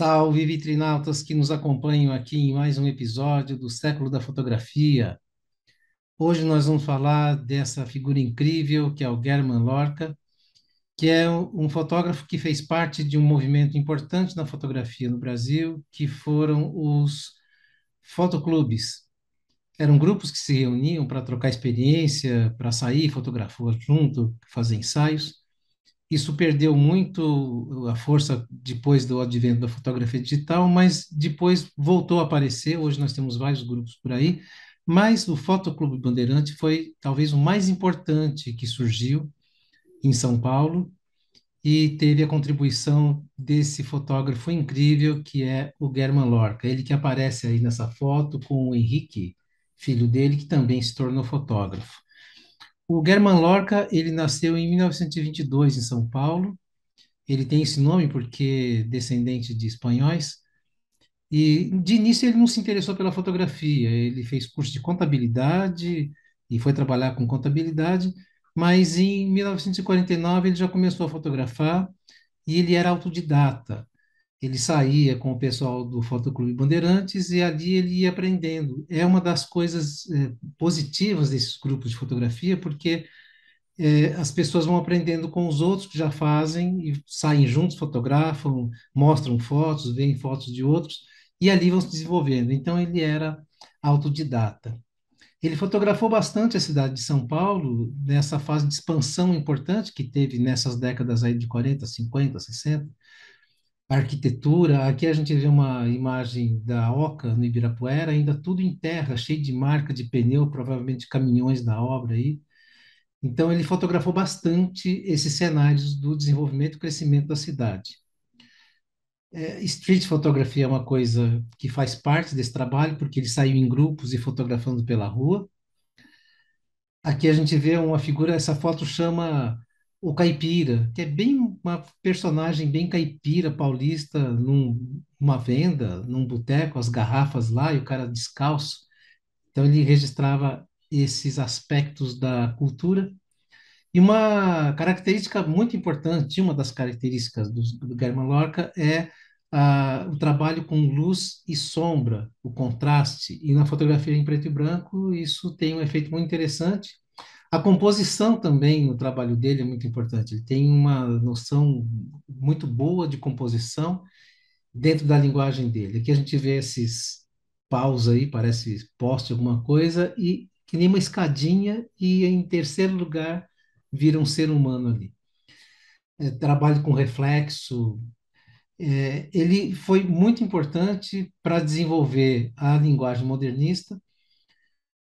Salve vitrinautas que nos acompanham aqui em mais um episódio do Século da Fotografia. Hoje nós vamos falar dessa figura incrível que é o German Lorca, que é um fotógrafo que fez parte de um movimento importante na fotografia no Brasil, que foram os fotoclubes. Eram grupos que se reuniam para trocar experiência, para sair, fotografar junto, fazer ensaios. Isso perdeu muito a força depois do advento da fotografia digital, mas depois voltou a aparecer. Hoje nós temos vários grupos por aí, mas o Fotoclube Bandeirante foi talvez o mais importante que surgiu em São Paulo e teve a contribuição desse fotógrafo incrível que é o German Lorca. Ele que aparece aí nessa foto com o Henrique, filho dele, que também se tornou fotógrafo. O German Lorca, ele nasceu em 1922 em São Paulo. Ele tem esse nome porque é descendente de espanhóis. E de início ele não se interessou pela fotografia. Ele fez curso de contabilidade e foi trabalhar com contabilidade, mas em 1949 ele já começou a fotografar e ele era autodidata ele saía com o pessoal do Fotoclube Bandeirantes e ali ele ia aprendendo. É uma das coisas é, positivas desses grupos de fotografia, porque é, as pessoas vão aprendendo com os outros que já fazem e saem juntos, fotografam, mostram fotos, veem fotos de outros e ali vão se desenvolvendo. Então ele era autodidata. Ele fotografou bastante a cidade de São Paulo nessa fase de expansão importante que teve nessas décadas aí de 40, 50, 60 arquitetura. Aqui a gente vê uma imagem da Oca, no Ibirapuera, ainda tudo em terra, cheio de marca de pneu, provavelmente caminhões da obra aí. Então, ele fotografou bastante esses cenários do desenvolvimento e crescimento da cidade. É, street photography é uma coisa que faz parte desse trabalho, porque ele saiu em grupos e fotografando pela rua. Aqui a gente vê uma figura, essa foto chama o Caipira, que é bem uma personagem bem caipira paulista num, numa venda, num boteco, as garrafas lá e o cara descalço. Então ele registrava esses aspectos da cultura. E uma característica muito importante, uma das características do, do German Lorca é ah, o trabalho com luz e sombra, o contraste. E na fotografia em preto e branco, isso tem um efeito muito interessante a composição também, no trabalho dele, é muito importante. Ele tem uma noção muito boa de composição dentro da linguagem dele. Aqui a gente vê esses paus aí, parece poste alguma coisa, e que nem uma escadinha, e em terceiro lugar vira um ser humano ali. É, trabalho com reflexo. É, ele foi muito importante para desenvolver a linguagem modernista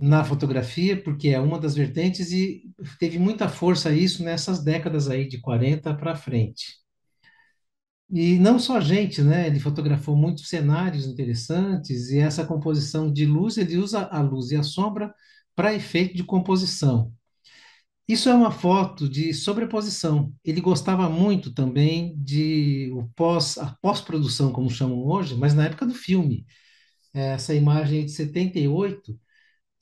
na fotografia, porque é uma das vertentes e teve muita força isso nessas décadas aí de 40 para frente. E não só a gente, né? Ele fotografou muitos cenários interessantes e essa composição de luz, ele usa a luz e a sombra para efeito de composição. Isso é uma foto de sobreposição. Ele gostava muito também de o pós, a pós-produção, como chamam hoje, mas na época do filme. Essa imagem é de 78,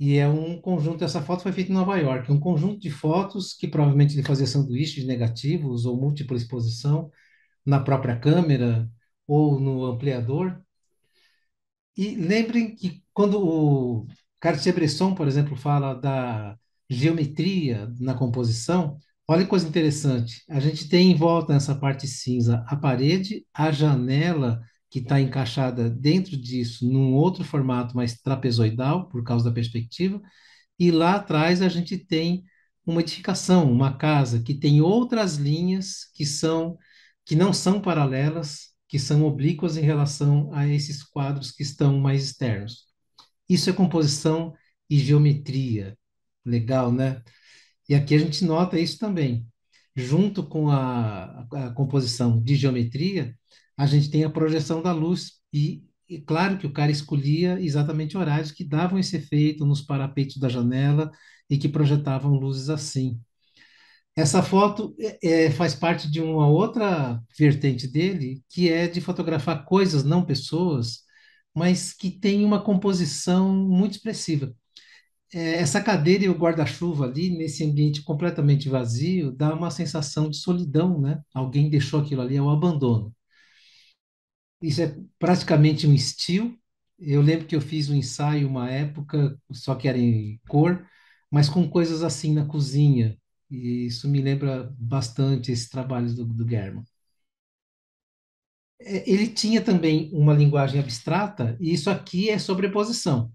e é um conjunto, essa foto foi feita em Nova York, é um conjunto de fotos que provavelmente ele fazia sanduíches negativos ou múltipla exposição na própria câmera ou no ampliador. E lembrem que quando o Cartier-Bresson, por exemplo, fala da geometria na composição, olha que coisa interessante. A gente tem em volta nessa parte cinza a parede, a janela que está encaixada dentro disso num outro formato mais trapezoidal, por causa da perspectiva, e lá atrás a gente tem uma edificação, uma casa que tem outras linhas que são que não são paralelas, que são oblíquas em relação a esses quadros que estão mais externos. Isso é composição e geometria. Legal, né? E aqui a gente nota isso também. Junto com a, a composição de geometria, a gente tem a projeção da luz e, e claro que o cara escolhia exatamente horários que davam esse efeito nos parapeitos da janela e que projetavam luzes assim. Essa foto é, é, faz parte de uma outra vertente dele, que é de fotografar coisas, não pessoas, mas que tem uma composição muito expressiva. É, essa cadeira e o guarda-chuva ali, nesse ambiente completamente vazio, dá uma sensação de solidão, né? Alguém deixou aquilo ali é o abandono. Isso é praticamente um estilo. Eu lembro que eu fiz um ensaio uma época, só que era em cor, mas com coisas assim na cozinha. E isso me lembra bastante esses trabalhos do, do German. É, ele tinha também uma linguagem abstrata, e isso aqui é sobreposição.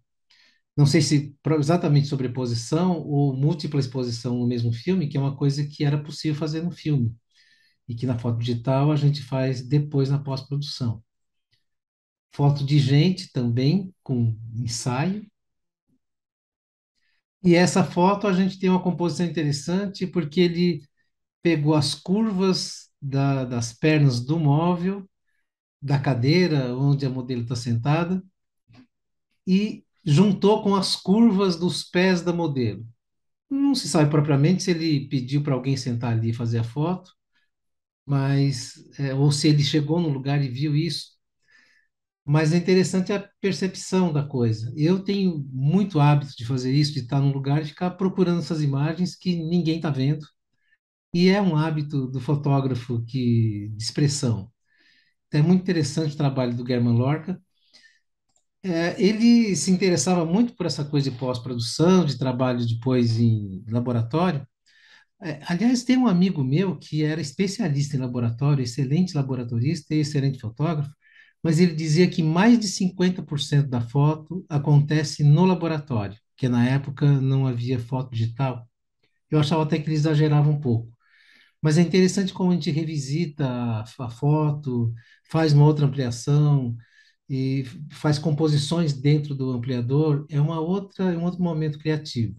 Não sei se exatamente sobreposição ou múltipla exposição no mesmo filme, que é uma coisa que era possível fazer no filme, e que na foto digital a gente faz depois na pós-produção foto de gente também, com ensaio. E essa foto a gente tem uma composição interessante, porque ele pegou as curvas da, das pernas do móvel, da cadeira onde a modelo está sentada, e juntou com as curvas dos pés da modelo. Não se sabe propriamente se ele pediu para alguém sentar ali e fazer a foto, mas é, ou se ele chegou no lugar e viu isso mas é interessante a percepção da coisa. Eu tenho muito hábito de fazer isso, de estar num lugar e ficar procurando essas imagens que ninguém está vendo. E é um hábito do fotógrafo que de expressão. Então, é muito interessante o trabalho do German Lorca. É, ele se interessava muito por essa coisa de pós-produção, de trabalho depois em laboratório. É, aliás, tem um amigo meu que era especialista em laboratório, excelente laboratorista e excelente fotógrafo, mas ele dizia que mais de 50% da foto acontece no laboratório, que na época não havia foto digital. Eu achava até que ele exagerava um pouco. Mas é interessante como a gente revisita a, foto, faz uma outra ampliação e faz composições dentro do ampliador, é uma outra, é um outro momento criativo.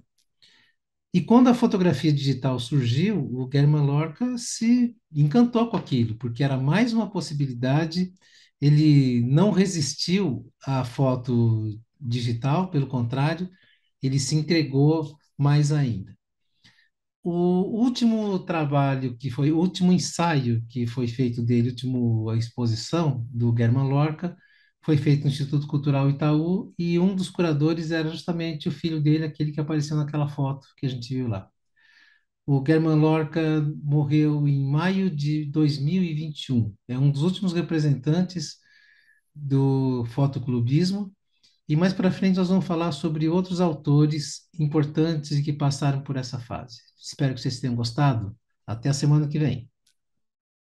E quando a fotografia digital surgiu, o German Lorca se encantou com aquilo, porque era mais uma possibilidade ele não resistiu à foto digital, pelo contrário, ele se entregou mais ainda. O último trabalho que foi, o último ensaio que foi feito dele, a última exposição do German Lorca, foi feito no Instituto Cultural Itaú e um dos curadores era justamente o filho dele, aquele que apareceu naquela foto que a gente viu lá. O German Lorca morreu em maio de 2021. É um dos últimos representantes do fotoclubismo. E mais para frente nós vamos falar sobre outros autores importantes que passaram por essa fase. Espero que vocês tenham gostado. Até a semana que vem.